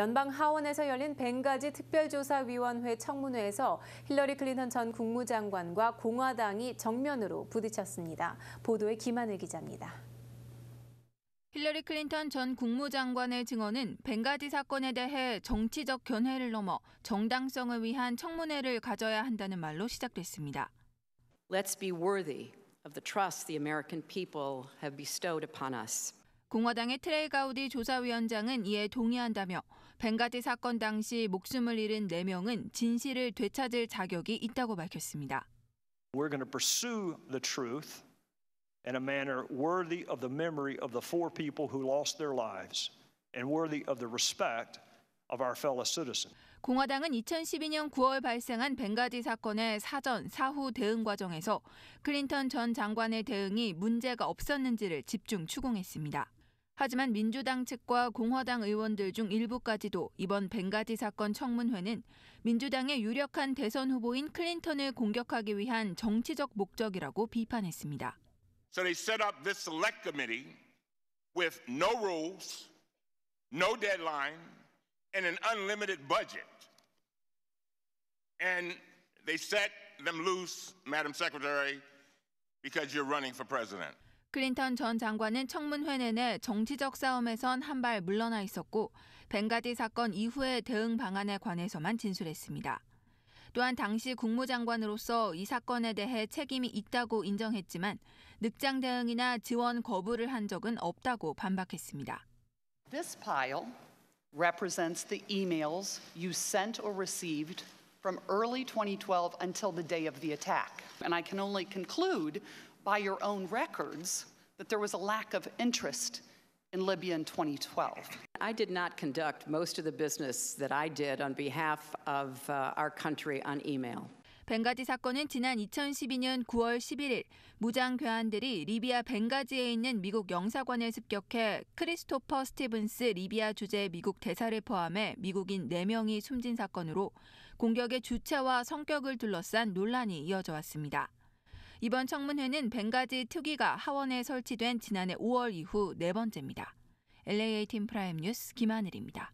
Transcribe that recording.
연방 하원에서 열린 벵가지 특별조사위원회 청문회에서 힐러리 클린턴 전 국무장관과 공화당이 정면으로 부딪혔습니다. 보도에 김하늘 기자입니다. 힐러리 클린턴 전 국무장관의 증언은 벵가지 사건에 대해 정치적 견해를 넘어 정당성을 위한 청문회를 가져야 한다는 말로 시작됐습니다. Let's be worthy of the trust the American people have bestowed upon us. 공화당의 트레이 가우디 조사위원장은 이에 동의한다며 벵가지 사건 당시 목숨을 잃은 4명은 진실을 되찾을 자격이 있다고 밝혔습니다. We're going to pursue the truth in a manner worthy of the memory of the four people who lost their lives and worthy of the respect of our fellow citizens. 공화당은 2012년 9월 발생한 벵가지 사건의 사전, 사후 대응 과정에서 클린턴 전 장관의 대응이 문제가 없었는지를 집중 추궁했습니다. 하지만 민주당 측과 공화당 의원들 중 일부까지도 이번 벵가지 사건 청문회는 민주당의 유력한 대선 후보인 클린턴을 공격하기 위한 정치적 목적이라고 비판했습니다. So they set up this select committee with no rules, no deadline, and an unlimited budget. And they set them loose, Madam Secretary, because you're running for president. 클린턴 전 장관은 청문회 내내 정치적 싸움에선 한 발 물러나 있었고 벵가디 사건 이후의 대응 방안에 관해서만 진술했습니다. 또한 당시 국무장관으로서 이 사건에 대해 책임이 있다고 인정했지만 늑장 대응이나 지원 거부를 한 적은 없다고 반박했습니다. This pile represents the emails you sent or received from early 2012 until the day of the attack. And I can only conclude by your own records that there was a lack of interest in Libya in 2012. I did not conduct most of the business that I did on behalf of uh, our country on email. 벵가지 사건은 지난 2012년 9월 11일 무장 괴한들이 리비아 벵가지에 있는 미국 영사관을 습격해 크리스토퍼 스티븐스 리비아 주재 미국 대사를 포함해 미국인 4명이 숨진 사건으로 공격의 주체와 성격을 둘러싼 논란이 이어져 왔습니다. 이번 청문회는 벵가지 특위가 하원에 설치된 지난해 5월 이후 네 번째입니다. l a 팀 프라임 뉴스 김하늘입니다.